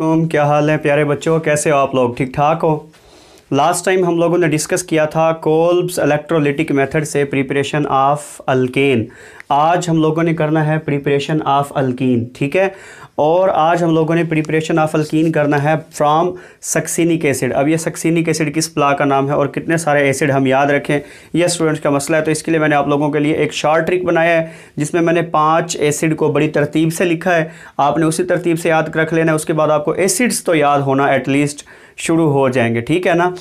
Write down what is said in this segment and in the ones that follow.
क्या हाल है प्यारे बच्चों कैसे हो आप लोग ठीक ठाक हो लास्ट टाइम हम लोगों ने डिस्कस किया था कोल्ब्स इलेक्ट्रोलिटिक मेथड से प्रिपरेशन ऑफ अल्केन आज हम लोगों ने करना है प्रिपरेशन ऑफ अल्कीन ठीक है और आज हम लोगों ने प्रिपरेशन ऑफ अल्कीन करना है फ्राम सक्सीनिक एसिड अब ये सक्सीनिक एसिड किस प्ला का नाम है और कितने सारे एसिड हम याद रखें यह स्टूडेंट्स का मसला है तो इसके लिए मैंने आप लोगों के लिए एक शॉर्ट ट्रिक बनाया है जिसमें मैंने पाँच एसिड को बड़ी तरतीब से लिखा है आपने उसी तरतीब से याद रख लेना है उसके बाद आपको एसिड्स तो याद होना एटलीस्ट शुरू हो जाएंगे ठीक है ना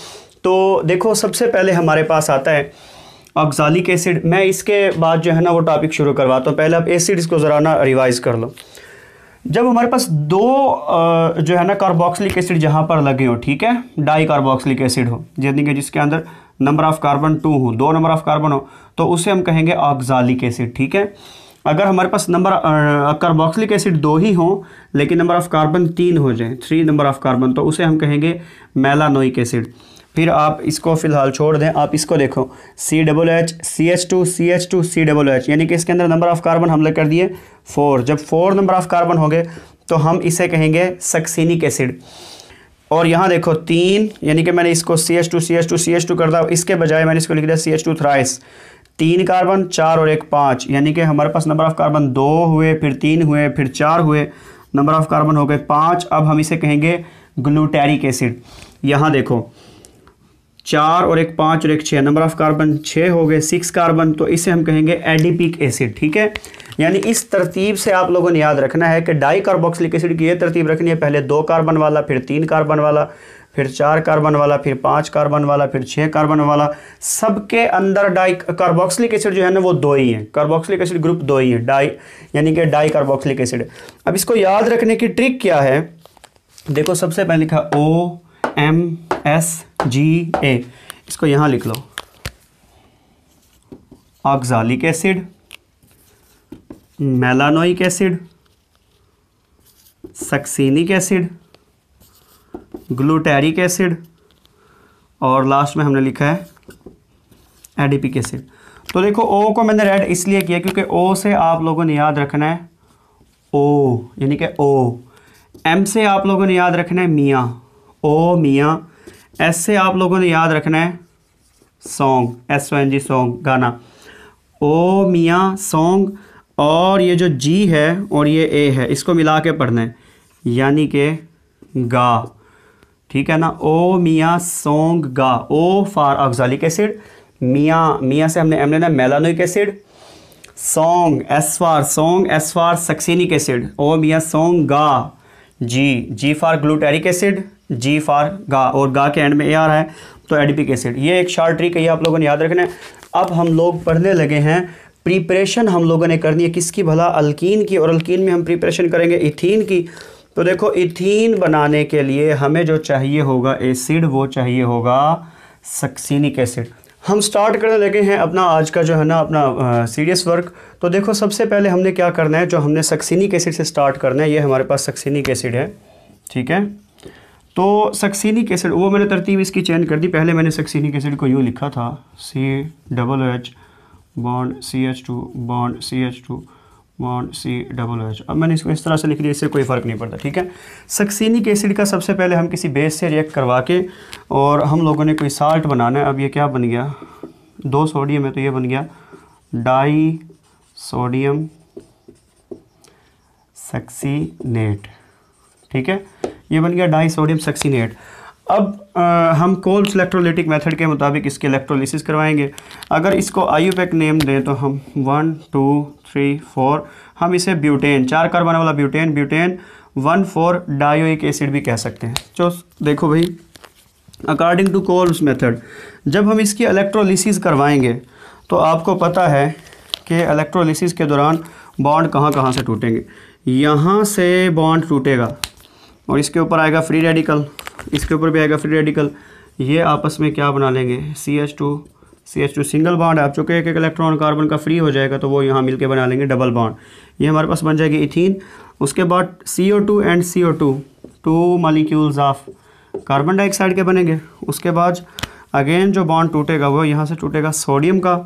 तो देखो सबसे पहले हमारे पास आता है ऑक्जालिक एसिड मैं इसके बाद जो है ना वो टॉपिक शुरू करवाता हूँ पहले आप एसिड्स को ज़रा ना रिवाइज़ कर लो जब हमारे पास दो जो है ना कार्बोक्सिलिक एसिड जहाँ पर लगे हो ठीक है डाई कार्बोक्सिलिक एसिड हो यानी कि जिसके अंदर नंबर ऑफ कार्बन टू हो दो नंबर ऑफ कार्बन हो तो उसे हम कहेंगे ऑक्जालिक एसिड ठीक है अगर हमारे पास नंबर कार्बोक्सिलिक एसिड दो ही हों लेकिन नंबर ऑफ कार्बन तीन हो जाए थ्री नंबर ऑफ कार्बन तो उसे हम कहेंगे मेलानोइक एसिड फिर आप इसको फिलहाल छोड़ दें आप इसको देखो C double H C H two C H two C double H यानी कि इसके अंदर नंबर ऑफ़ कार्बन हमने कर दिए फोर जब फोर नंबर ऑफ़ कार्बन हो गए तो हम इसे कहेंगे सक्सीनिक एसिड और यहाँ देखो तीन यानी कि मैंने इसको C H two C H two C H two कर दिया इसके बजाय मैंने इसको लिख दिया सी एच टू थ्राइस तीन कार्बन चार और एक पाँच यानी कि हमारे पास नंबर ऑफ़ कार्बन दो हुए फिर तीन हुए फिर चार हुए नंबर ऑफ़ कार्बन हो गए पाँच अब हम इसे कहेंगे ग्लूटेरिक एसिड यहाँ देखो चार और एक पाँच और एक छः नंबर ऑफ कार्बन छः हो गए सिक्स कार्बन तो इसे हम कहेंगे एडिपिक एसिड ठीक है यानी इस तरतीब से आप लोगों ने याद रखना है कि डाई कार्बोक्सिलिक एसिड की ये तरतीब रखनी है पहले दो कार्बन वाला फिर तीन कार्बन वाला फिर चार कार्बन वाला फिर पाँच कार्बन वाला फिर छः कार्बन वाला सबके अंदर डाई कार्बोक्सिलिक एसिड जो है ना वो दो ही हैं कार्बोक्सिलिक एसिड ग्रुप दो ही हैं डाई यानी कि डाई कार्बोक्सिलिक एसिड अब इसको याद रखने की ट्रिक क्या है देखो सबसे पहले लिखा ओ एम एस जी ए इसको यहाँ लिख लो oxalic acid malonic acid succinic acid glutaric acid और लास्ट में हमने लिखा है एडीपिक एसिड तो देखो ओ को मैंने रेड इसलिए किया क्योंकि ओ से आप लोगों ने याद रखना है ओ यानी कि ओ एम से आप लोगों ने याद रखना है मियाँ ओ मियाँ एस से आप लोगों ने याद रखना है song S O N G song गाना ओ मियाँ सॉन्ग और ये जो जी है और ये ए है इसको मिला के पढ़ना है यानी कि गा ठीक है ना ओ मियाँ सॉन्ग गा ओ फार ऑक्सालिक एसिड मियाँ मियाँ से हमने एम लेना malonic acid song S for song S for succinic acid ओ मियाँ सॉन्ग गा जी जी फार ग्लूटेरिक एसिड जी फार गा और गा के एंड में ए आ रहा है तो एडिपिक एसिड ये एक शार्ट ट्रिक है ये आप लोगों ने याद रखना है अब हम लोग पढ़ने लगे हैं प्रिपरेशन हम लोगों ने करनी है किसकी भला अल्कीन की और अल्कीन में हम प्रिपरेशन करेंगे इथीन की तो देखो इथीन बनाने के लिए हमें जो चाहिए होगा एसिड वो चाहिए होगा सक्सीनिक एसिड हम स्टार्ट करने लगे हैं अपना आज का जो है ना अपना सीरियस वर्क तो देखो सबसे पहले हमने क्या करना है जो हमने सक्सीनिक एसिड से स्टार्ट करना है ये हमारे पास सक्सीनिक एसिड है ठीक है तो सक्सीनिक एसिड वो मैंने तरतीब इसकी चेंज कर दी पहले मैंने सक्सीनिक एसिड को यूँ लिखा था C double H bond C H two bond C H two bond C double H अब मैंने इसको इस तरह से लिख दिया इससे कोई फ़र्क नहीं पड़ता ठीक है सक्सीनिक एसिड का सबसे पहले हम किसी बेस से रिएक्ट करवा के और हम लोगों ने कोई साल्ट बनाना है अब ये क्या बन गया दो सोडियम है तो ये बन गया डाई सोडियम सक्सीनेट ठीक है ये बन गया डाई सोडियम सक्सीनेट अब आ, हम कोल्स इलेक्ट्रोलिटिक मेथड के मुताबिक इसके इलेक्ट्रोलिसिस करवाएंगे अगर इसको आयुपैक नेम दें तो हम वन टू थ्री फोर हम इसे ब्यूटेन चार कार्बन वाला butane butane one four dioic acid भी कह सकते हैं चो देखो भाई अकॉर्डिंग टू कोल्स मेथड जब हम इसकी इलेक्ट्रोलिसिस करवाएंगे तो आपको पता है कि इलेक्ट्रोलिसिस के दौरान बॉन्ड कहाँ कहाँ से टूटेंगे यहाँ से बॉन्ड टूटेगा और इसके ऊपर आएगा फ्री रेडिकल इसके ऊपर भी आएगा फ्री रेडिकल ये आपस में क्या बना लेंगे C H two C H two single bond आप चूँकि एक एक इलेक्ट्रॉन कार्बन का फ्री हो जाएगा तो वो यहाँ मिलके बना लेंगे डबल बॉन्ड ये हमारे पास बन जाएगी इथीन उसके बाद C O two and C O two two molecules of carbon dioxide के बनेंगे उसके बाद अगेन जो बॉन्ड टूटेगा वो यहाँ से टूटेगा सोडियम का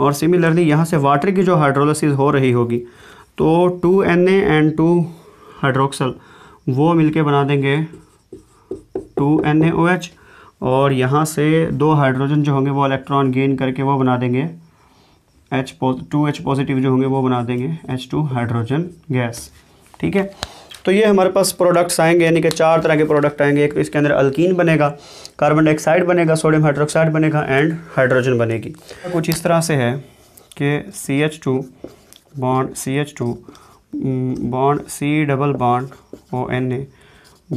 और सिमिलरली यहाँ से वाटर की जो हाइड्रोलिसिस हो रही होगी तो two N A and two hydroxyl वो मिलके बना देंगे टू एन एच और यहाँ से दो हाइड्रोजन जो होंगे वो इलेक्ट्रॉन गेन करके वो बना देंगे एच टू एच पॉजिटिव जो होंगे वो बना देंगे एच टू हाइड्रोजन गैस ठीक है तो ये हमारे पास प्रोडक्ट्स आएंगे यानी कि चार तरह के प्रोडक्ट आएंगे एक तो इसके अंदर अल्कीन बनेगा कार्बन डाइऑक्साइड बनेगा सोडियम हाइड्रोक्साइड बनेगा एंड हाइड्रोजन बनेगी कुछ इस तरह से है कि C H two bond C H two bond C double bond O N A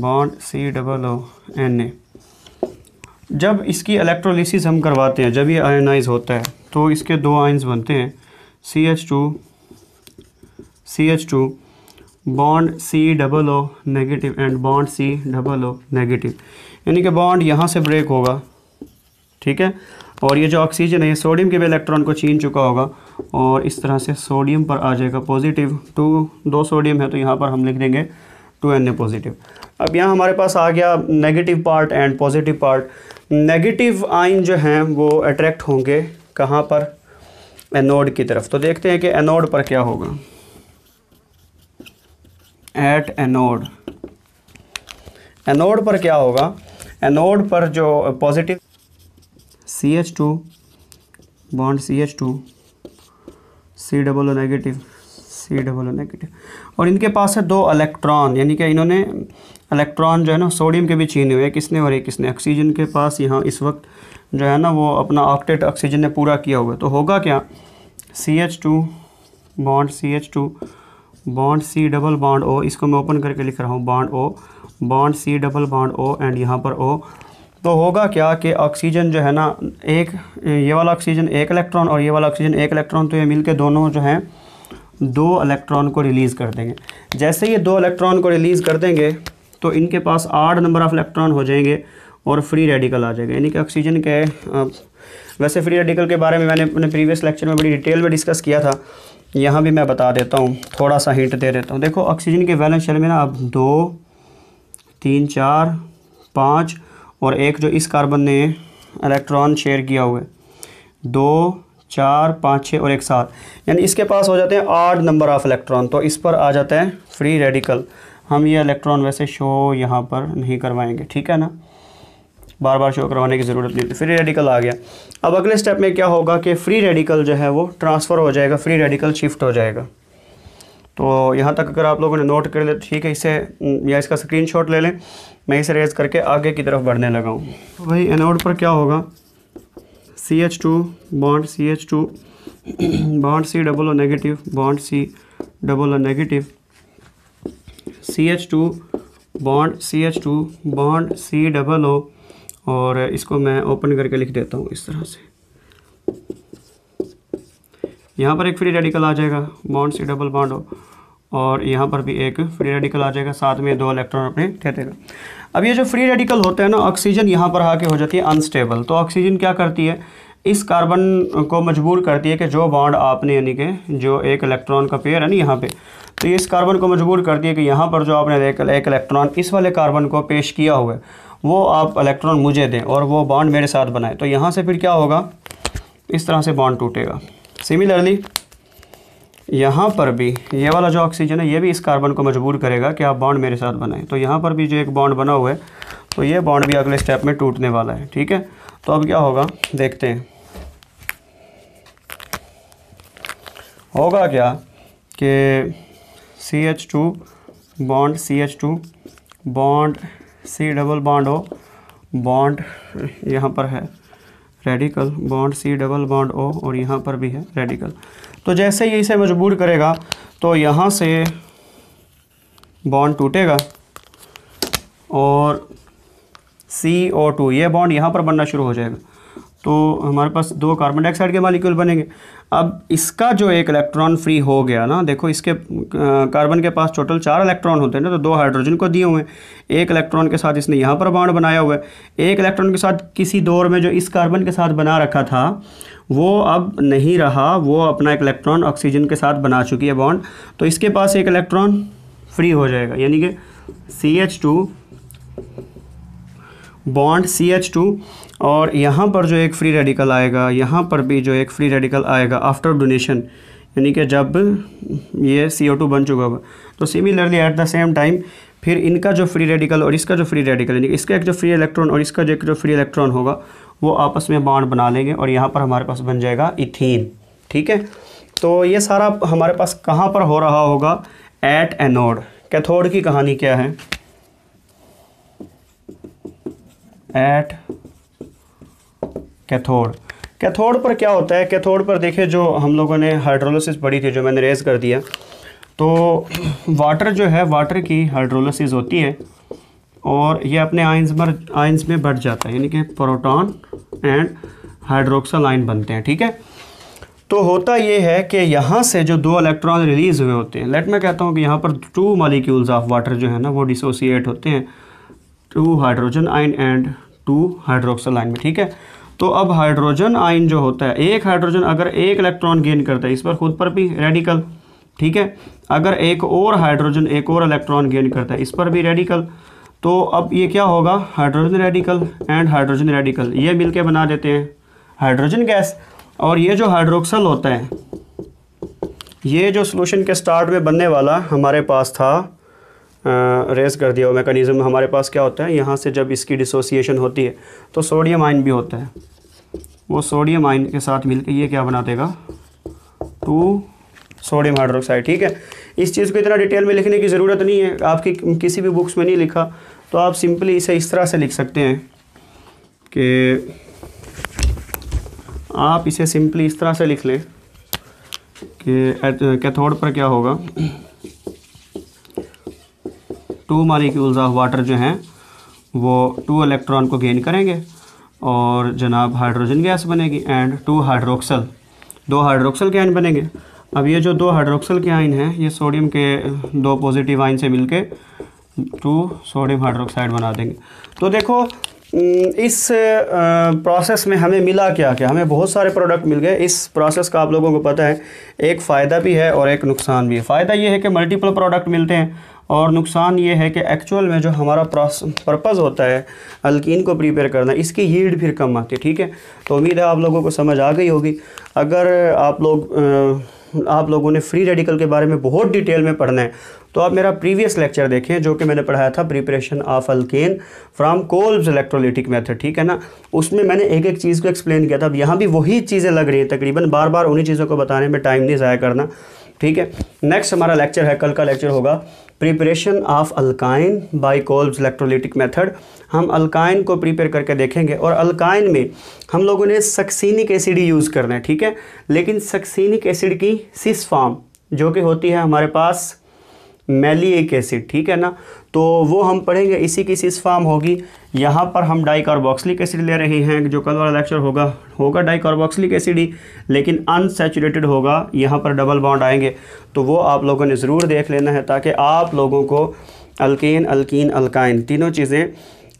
bond C double O N A जब इसकी इलेक्ट्रोलिसिस हम करवाते हैं जब ये आयोनाइज होता है तो इसके दो आइंस बनते हैं C H two C H two bond C double O negative and bond C double O negative यानी कि बॉन्ड यहाँ से ब्रेक होगा ठीक है और ये जो ऑक्सीजन है सोडियम के भी इलेक्ट्रॉन को छीन चुका होगा और इस तरह से सोडियम पर आ जाएगा पॉजिटिव टू दो सोडियम है तो यहाँ पर हम लिख देंगे टू एन ए पॉजिटिव अब यहाँ हमारे पास आ गया negative part and positive part negative ion जो हैं वो अट्रैक्ट होंगे कहाँ पर एनोड की तरफ तो देखते हैं कि एनोड पर क्या होगा एट एनोड एनोड पर क्या होगा एनोड पर जो positive C H two bond C H two C double O negative C double O negative और इनके पास है दो इलेक्ट्रॉन यानी कि इन्होंने इलेक्ट्रॉन जो है ना सोडियम के भी छीने हुए किसने और एक किसने ऑक्सीजन के पास यहाँ इस वक्त जो है ना वो अपना ऑक्टेट ऑक्सीजन ने पूरा किया हुआ तो होगा क्या C H two bond C H two bond C double bond O इसको मैं ओपन करके लिख रहा हूँ bond O bond C double bond O and यहाँ पर ओ तो होगा क्या कि ऑक्सीजन जो है ना एक ये वाला ऑक्सीजन एक इलेक्ट्रॉन और ये वाला ऑक्सीजन एक इलेक्ट्रॉन तो ये मिलके दोनों जो हैं दो इलेक्ट्रॉन को रिलीज़ कर देंगे जैसे ये दो इलेक्ट्रॉन को रिलीज़ कर देंगे तो इनके पास आठ नंबर ऑफ़ इलेक्ट्रॉन हो जाएंगे और फ्री रेडिकल आ जाएगा यानी कि ऑक्सीजन के वैसे फ्री रेडिकल के बारे में मैंने अपने प्रीवियस लेक्चर में बड़ी डिटेल में डिस्कस किया था यहाँ भी मैं बता देता हूँ थोड़ा सा हिंट दे देता हूँ देखो ऑक्सीजन के वैलेंस शेल में ना अब दो तीन चार पाँच और एक जो इस कार्बन ने इलेक्ट्रॉन शेयर किया हुआ है दो चार पाँच छः और एक सात यानी इसके पास हो जाते हैं आठ नंबर ऑफ इलेक्ट्रॉन तो इस पर आ जाता है फ्री रेडिकल हम ये इलेक्ट्रॉन वैसे शो यहाँ पर नहीं करवाएंगे ठीक है ना बार बार शो करवाने की ज़रूरत नहीं थी तो फ्री रेडिकल आ गया अब अगले स्टेप में क्या होगा कि फ्री रेडिकल जो है वो ट्रांसफ़र हो जाएगा फ्री रेडिकल शिफ्ट हो जाएगा तो यहाँ तक अगर आप लोगों ने नोट कर लिया ठीक है इसे या इसका शॉट ले लें मैं इसे रेज करके आगे की तरफ बढ़ने लगा हूँ तो भाई एनोड पर क्या होगा C H two bond C H two bond C double O negative bond C double O negative C H two bond C H two bond C double O और इसको मैं ओपन करके लिख देता हूँ इस तरह से यहाँ पर एक फ्री रेडिकल आ जाएगा बॉन्ड सी डबल बॉन्ड हो और यहाँ पर भी एक फ्री रेडिकल आ जाएगा साथ में दो इलेक्ट्रॉन अपने दे अब ये जो फ्री रेडिकल होते हैं ना ऑक्सीजन यहाँ पर आके हो जाती है अनस्टेबल तो ऑक्सीजन क्या करती है इस कार्बन को मजबूर करती है कि जो बॉन्ड आपने यानी कि जो एक इलेक्ट्रॉन का पेयर है ना यहाँ पे तो इस कार्बन को मजबूर करती है कि यहाँ पर जो आपने एक, एक इलेक्ट्रॉन इस वाले कार्बन को पेश किया हुआ है वो आप इलेक्ट्रॉन मुझे दें और वो बॉन्ड मेरे साथ बनाए तो यहाँ से फिर क्या होगा इस तरह से बॉन्ड टूटेगा सिमिलरली यहाँ पर भी ये वाला जो ऑक्सीजन है ये भी इस कार्बन को मजबूर करेगा कि आप बॉन्ड मेरे साथ बनाएं तो यहाँ पर भी जो एक बॉन्ड बना हुआ है तो ये बॉन्ड भी अगले स्टेप में टूटने वाला है ठीक है तो अब क्या होगा देखते हैं होगा क्या कि C H two bond C H two bond C double bond O bond यहाँ पर है radical bond C double bond O और यहाँ पर भी है रेडिकल तो जैसे ही इसे मजबूर करेगा तो यहाँ से बॉन्ड टूटेगा और सी ओ टू ये बॉन्ड यहाँ पर बनना शुरू हो जाएगा तो हमारे पास दो कार्बन डाइऑक्साइड के मालिक्यूल बनेंगे अब इसका जो एक इलेक्ट्रॉन फ्री हो गया ना देखो इसके कार्बन के पास टोटल चार इलेक्ट्रॉन होते हैं ना तो दो हाइड्रोजन को दिए हुए हैं एक इलेक्ट्रॉन के साथ इसने यहाँ पर बाउंड बनाया हुआ है एक इलेक्ट्रॉन के साथ किसी दौर में जो इस कार्बन के साथ बना रखा था वो अब नहीं रहा वो अपना एक इलेक्ट्रॉन ऑक्सीजन के साथ बना चुकी है बॉन्ड तो इसके पास एक इलेक्ट्रॉन फ्री हो जाएगा यानी कि C H two bond C H two और यहाँ पर जो एक फ्री रेडिकल आएगा यहाँ पर भी जो एक फ्री रेडिकल आएगा आफ्टर डोनेशन यानी कि जब ये सी बन चुका होगा तो similarly at the same time फिर इनका जो फ्री रेडिकल और इसका जो फ्री रेडिकल यानी कि इसका एक जो फ्री इलेक्ट्रॉन और इसका जो एक जो फ्री इलेक्ट्रॉन होगा वो आपस में बाड बना लेंगे और यहाँ पर हमारे पास बन जाएगा इथीन ठीक है तो ये सारा हमारे पास कहाँ पर हो रहा होगा एट एनोड कैथोड की कहानी क्या है एट कैथोड कैथोड पर क्या होता है कैथोड पर देखिए जो हम लोगों ने हाइड्रोलोसिस पढ़ी थी जो मैंने रेज कर दिया तो वाटर जो है वाटर की हाइड्रोलोसिस होती है और ये अपने आइंस पर आइंस में बढ़ जाता है यानी कि प्रोटॉन एंड हाइड्रोक्सल आइन बनते हैं ठीक है तो होता ये है कि यहाँ से जो दो इलेक्ट्रॉन रिलीज़ हुए होते हैं लेट मैं कहता हूँ कि यहाँ पर टू मालिक्यूल्स ऑफ वाटर जो है ना वो डिसोसिएट होते हैं two hydrogen ion and two hydroxyl ion में ठीक है तो अब हाइड्रोजन आयन जो होता है एक हाइड्रोजन अगर एक इलेक्ट्रॉन गेन करता है इस पर खुद पर भी रेडिकल ठीक है अगर एक और हाइड्रोजन एक और इलेक्ट्रॉन गेन करता है इस पर भी रेडिकल तो अब ये क्या होगा hydrogen radical and hydrogen radical ये मिलके बना देते हैं हाइड्रोजन गैस और ये जो हाइड्रोक्सल होता है ये जो सोलूशन के स्टार्ट में बनने वाला हमारे पास था रेस कर दिया वो मेकानिज़म हमारे पास क्या होता है यहाँ से जब इसकी डिसोसिएशन होती है तो सोडियम आइन भी होता है वो सोडियम आइन के साथ मिलकर ये क्या बना देगा टू सोडियम हाइड्रोक्साइड ठीक है इस चीज़ को इतना डिटेल में लिखने की ज़रूरत नहीं है आपकी किसी भी बुक्स में नहीं लिखा तो आप सिंपली इसे इस तरह से लिख सकते हैं कि आप इसे सिंपली इस तरह से लिख लें कि कैथोड पर क्या होगा टू मालिक्यूल्स ऑफ वाटर जो हैं वो टू इलेक्ट्रॉन को गेन करेंगे और जनाब हाइड्रोजन गैस बनेगी एंड टू हाइड्रोक्सल दो हाइड्रोक्सल के आइन बनेंगे अब ये जो दो हाइड्रोक्सल के आइन हैं ये सोडियम के दो पॉजिटिव आइन से मिलके टू सोडियम हाइड्रोक्साइड बना देंगे तो देखो इस प्रोसेस में हमें मिला क्या क्या हमें बहुत सारे प्रोडक्ट मिल गए इस प्रोसेस का आप लोगों को पता है एक फ़ायदा भी है और एक नुकसान भी है फ़ायदा ये है कि मल्टीपल प्रोडक्ट मिलते हैं और नुकसान ये है कि एक्चुअल में जो हमारा पर्पज़ होता है अल्किन को प्रिपेयर करना इसकी यील्ड फिर कम आती है ठीक है तो उम्मीद है आप लोगों को समझ आ गई होगी अगर आप लोग आप लोगों ने फ्री रेडिकल के बारे में बहुत डिटेल में पढ़ना है तो आप मेरा प्रीवियस लेक्चर देखें जो कि मैंने पढ़ाया था preparation of alkane from Kolbe's electrolytic method ठीक है ना उसमें मैंने एक एक चीज़ को एक्सप्लेन किया था अब यहाँ भी वही चीज़ें लग रही हैं तकरीबन बार बार उन्हीं चीज़ों को बताने में टाइम नहीं ज़ाया करना ठीक है नेक्स्ट हमारा लेक्चर है कल का लेक्चर होगा preparation of alkyne by Kolbe's electrolytic method हम अल्काइन को प्रिपेयर करके देखेंगे और अल्काइन में हम लोगों ने सक्सीनिक एसिड यूज़ करना है ठीक है लेकिन सक्सीनिक एसिड की सिस फॉर्म जो कि होती है हमारे पास मेलिक एसिड ठीक है ना तो वो हम पढ़ेंगे इसी की सिस फॉर्म होगी यहाँ पर हम डाइकार्बोक्सिलिक एसिड ले रहे हैं जो कल वाला लेक्चर होगा होगा डाइकार्बोक्सिलिक एसिड ही लेकिन अनसेचुरेटेड होगा यहाँ पर डबल बाउंड आएंगे तो वो आप लोगों ने ज़रूर देख लेना है ताकि आप लोगों को अल्केन अल्कीन अल्काइन तीनों चीज़ें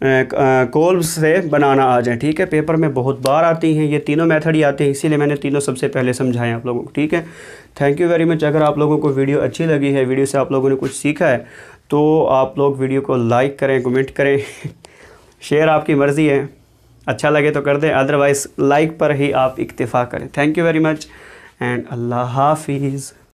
कोल्ब से बनाना आ जाए ठीक है पेपर में बहुत बार आती हैं ये तीनों मेथड ही आते हैं इसीलिए मैंने तीनों सबसे पहले समझाए आप लोगों को ठीक है थैंक यू वेरी मच अगर आप लोगों को वीडियो अच्छी लगी है वीडियो से आप लोगों ने कुछ सीखा है तो आप लोग वीडियो को लाइक करें कमेंट करें शेयर आपकी मर्ज़ी है अच्छा लगे तो कर दें अदरवाइज़ लाइक पर ही आप इक्तफ़ा करें thank you very much and अल्लाह हाफिज़